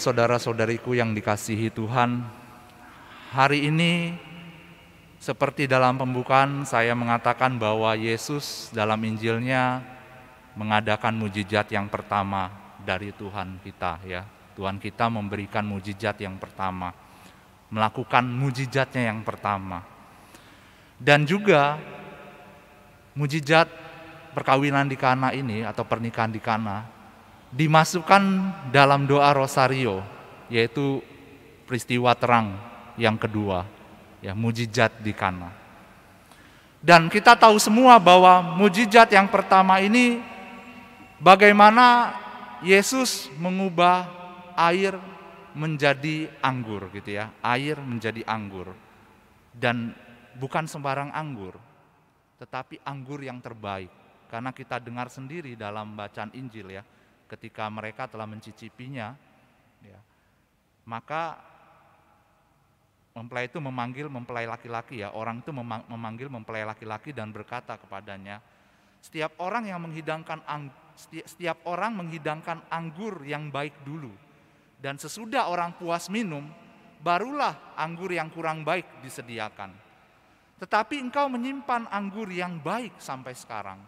saudara-saudariku yang dikasihi Tuhan, hari ini seperti dalam pembukaan saya mengatakan bahwa Yesus dalam Injilnya mengadakan mujizat yang pertama dari Tuhan kita ya. Tuhan kita memberikan mujizat yang pertama, melakukan mujizatnya yang pertama. Dan juga mujizat perkawinan di Kana ini atau pernikahan di Kana dimasukkan dalam doa rosario, yaitu peristiwa terang yang kedua, ya mujizat di Kana. Dan kita tahu semua bahwa mujizat yang pertama ini bagaimana Yesus mengubah air menjadi anggur gitu ya, air menjadi anggur. Dan bukan sembarang anggur, tetapi anggur yang terbaik. Karena kita dengar sendiri dalam bacaan Injil ya, ketika mereka telah mencicipinya, ya, maka mempelai itu memanggil mempelai laki-laki ya orang itu memanggil mempelai laki-laki dan berkata kepadanya setiap orang yang menghidangkan ang, setiap orang menghidangkan anggur yang baik dulu dan sesudah orang puas minum barulah anggur yang kurang baik disediakan tetapi engkau menyimpan anggur yang baik sampai sekarang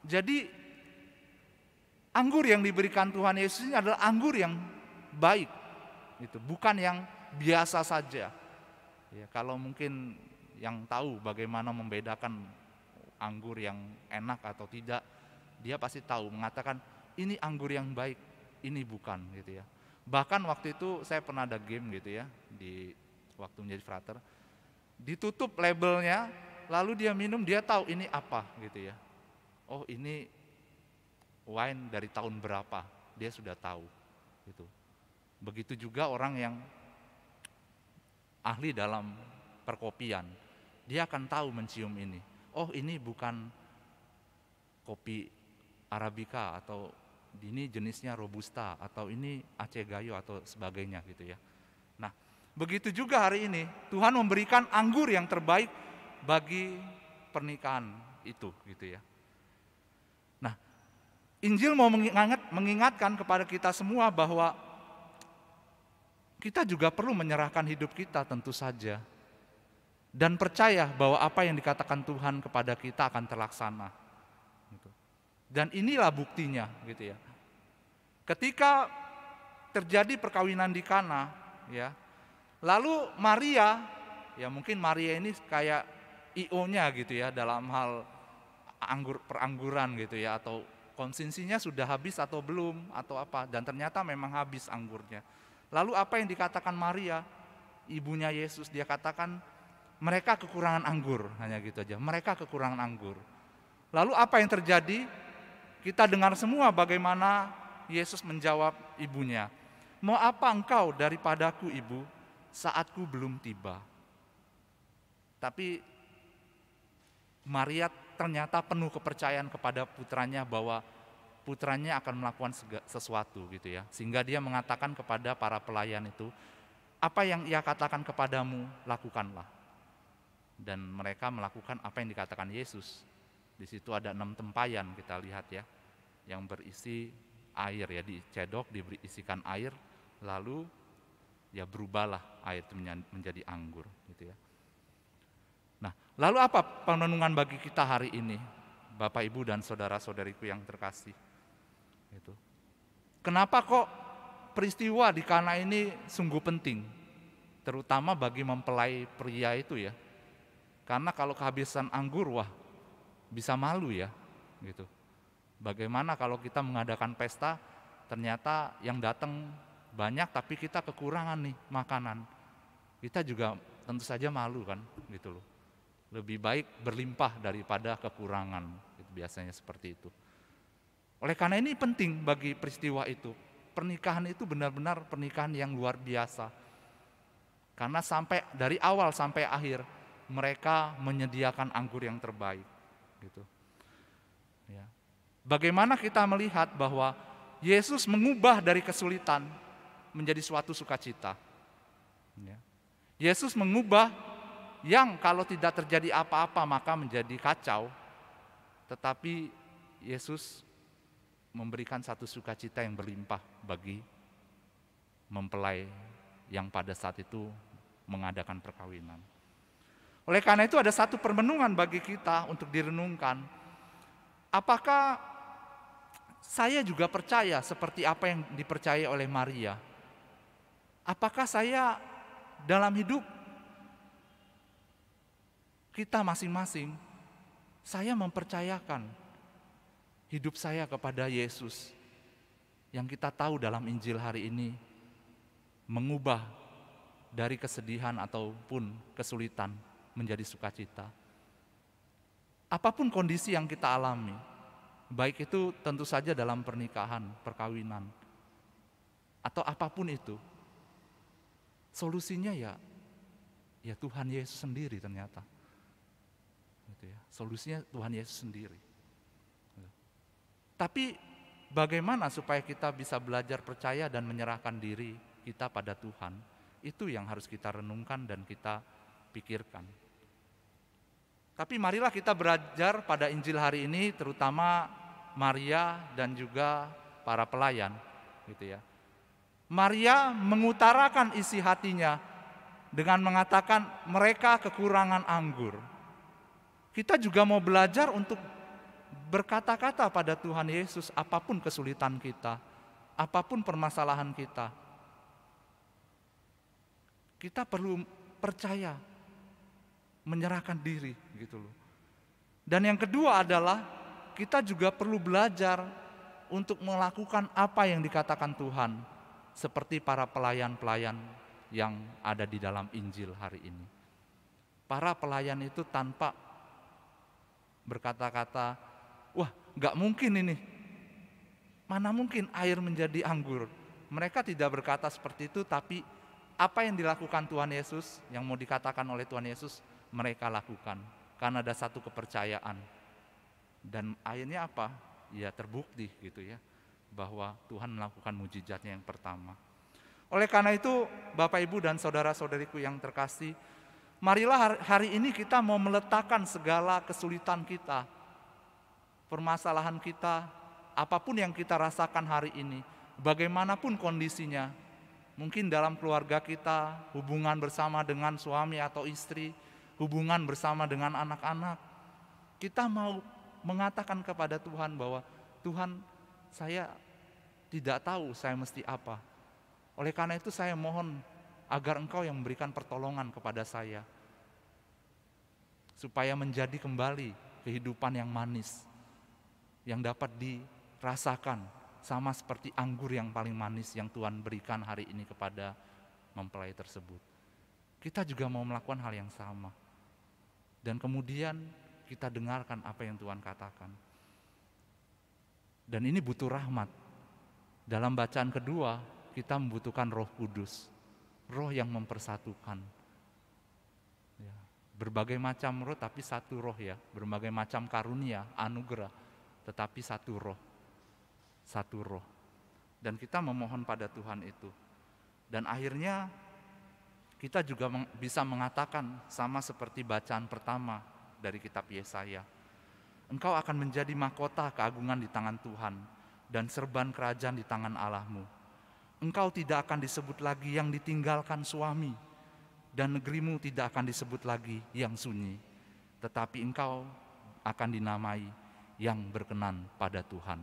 jadi Anggur yang diberikan Tuhan Yesus ini adalah anggur yang baik, itu bukan yang biasa saja. Ya, kalau mungkin yang tahu bagaimana membedakan anggur yang enak atau tidak, dia pasti tahu mengatakan ini anggur yang baik, ini bukan gitu ya. Bahkan waktu itu saya pernah ada game gitu ya di waktu menjadi frater, ditutup labelnya, lalu dia minum dia tahu ini apa gitu ya. Oh ini wine dari tahun berapa, dia sudah tahu. Gitu. Begitu juga orang yang ahli dalam perkopian, dia akan tahu mencium ini. Oh, ini bukan kopi arabica atau ini jenisnya robusta atau ini Aceh Gayo atau sebagainya gitu ya. Nah, begitu juga hari ini Tuhan memberikan anggur yang terbaik bagi pernikahan itu gitu ya. Injil mau mengingat, mengingatkan kepada kita semua bahwa kita juga perlu menyerahkan hidup kita tentu saja. Dan percaya bahwa apa yang dikatakan Tuhan kepada kita akan terlaksana. Gitu. Dan inilah buktinya gitu ya. Ketika terjadi perkawinan di Kana, ya. Lalu Maria, ya mungkin Maria ini kayak IO-nya gitu ya dalam hal anggur perangguran gitu ya atau konsensinya sudah habis atau belum atau apa dan ternyata memang habis anggurnya. Lalu apa yang dikatakan Maria, ibunya Yesus dia katakan mereka kekurangan anggur, hanya gitu aja. Mereka kekurangan anggur. Lalu apa yang terjadi? Kita dengar semua bagaimana Yesus menjawab ibunya. Mau apa engkau daripadaku ibu? Saatku belum tiba. Tapi Maria ternyata penuh kepercayaan kepada putranya bahwa putranya akan melakukan sesuatu gitu ya. Sehingga dia mengatakan kepada para pelayan itu, apa yang ia katakan kepadamu, lakukanlah. Dan mereka melakukan apa yang dikatakan Yesus. Di situ ada enam tempayan kita lihat ya, yang berisi air ya, dicedok, isikan air, lalu ya berubahlah air itu menjadi anggur gitu ya. Lalu apa penenungan bagi kita hari ini, Bapak Ibu dan saudara-saudariku yang terkasih? Itu. Kenapa kok peristiwa di Kana ini sungguh penting, terutama bagi mempelai pria itu ya? Karena kalau kehabisan anggur, wah bisa malu ya, gitu. Bagaimana kalau kita mengadakan pesta, ternyata yang datang banyak tapi kita kekurangan nih makanan. Kita juga tentu saja malu kan, gitu loh. Lebih baik berlimpah daripada kekurangan. Itu biasanya seperti itu. Oleh karena ini penting bagi peristiwa itu. Pernikahan itu benar-benar pernikahan yang luar biasa. Karena sampai dari awal sampai akhir mereka menyediakan anggur yang terbaik gitu. Ya. Bagaimana kita melihat bahwa Yesus mengubah dari kesulitan menjadi suatu sukacita. Ya. Yesus mengubah yang kalau tidak terjadi apa-apa maka menjadi kacau. Tetapi Yesus memberikan satu sukacita yang berlimpah bagi mempelai yang pada saat itu mengadakan perkawinan. Oleh karena itu ada satu permenungan bagi kita untuk direnungkan. Apakah saya juga percaya seperti apa yang dipercaya oleh Maria? Apakah saya dalam hidup kita masing-masing, saya mempercayakan hidup saya kepada Yesus yang kita tahu dalam Injil hari ini mengubah dari kesedihan ataupun kesulitan menjadi sukacita. Apapun kondisi yang kita alami, baik itu tentu saja dalam pernikahan, perkawinan, atau apapun itu, solusinya ya, ya Tuhan Yesus sendiri ternyata. Solusinya Tuhan Yesus sendiri. Tapi bagaimana supaya kita bisa belajar percaya dan menyerahkan diri kita pada Tuhan? Itu yang harus kita renungkan dan kita pikirkan. Tapi marilah kita belajar pada Injil hari ini terutama Maria dan juga para pelayan gitu ya. Maria mengutarakan isi hatinya dengan mengatakan mereka kekurangan anggur. Kita juga mau belajar untuk berkata-kata pada Tuhan Yesus apapun kesulitan kita, apapun permasalahan kita. Kita perlu percaya, menyerahkan diri gitu loh. Dan yang kedua adalah kita juga perlu belajar untuk melakukan apa yang dikatakan Tuhan seperti para pelayan-pelayan yang ada di dalam Injil hari ini. Para pelayan itu tanpa berkata-kata, wah nggak mungkin ini. Mana mungkin air menjadi anggur? Mereka tidak berkata seperti itu, tapi apa yang dilakukan Tuhan Yesus, yang mau dikatakan oleh Tuhan Yesus, mereka lakukan. Karena ada satu kepercayaan. Dan akhirnya apa? Ya terbukti gitu ya, bahwa Tuhan melakukan mujizatnya yang pertama. Oleh karena itu, Bapak Ibu dan saudara-saudariku yang terkasih, Marilah hari ini kita mau meletakkan segala kesulitan kita, permasalahan kita, apapun yang kita rasakan hari ini, bagaimanapun kondisinya. Mungkin dalam keluarga kita, hubungan bersama dengan suami atau istri, hubungan bersama dengan anak-anak. Kita mau mengatakan kepada Tuhan bahwa Tuhan saya tidak tahu saya mesti apa. Oleh karena itu saya mohon agar engkau yang memberikan pertolongan kepada saya. Supaya menjadi kembali kehidupan yang manis, yang dapat dirasakan sama seperti anggur yang paling manis yang Tuhan berikan hari ini kepada mempelai tersebut. Kita juga mau melakukan hal yang sama. Dan kemudian kita dengarkan apa yang Tuhan katakan. Dan ini butuh rahmat. Dalam bacaan kedua, kita membutuhkan Roh Kudus roh yang mempersatukan. Ya, berbagai macam roh tapi satu roh ya, berbagai macam karunia, anugerah, tetapi satu roh. Satu roh. Dan kita memohon pada Tuhan itu. Dan akhirnya kita juga bisa mengatakan sama seperti bacaan pertama dari kitab Yesaya. Engkau akan menjadi mahkota keagungan di tangan Tuhan dan serban kerajaan di tangan Allahmu engkau tidak akan disebut lagi yang ditinggalkan suami, dan negerimu tidak akan disebut lagi yang sunyi, tetapi engkau akan dinamai yang berkenan pada Tuhan.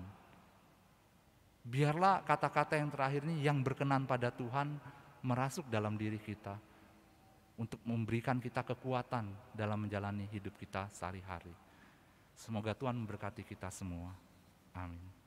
Biarlah kata-kata yang terakhir ini yang berkenan pada Tuhan merasuk dalam diri kita untuk memberikan kita kekuatan dalam menjalani hidup kita sehari-hari. Semoga Tuhan memberkati kita semua. Amin.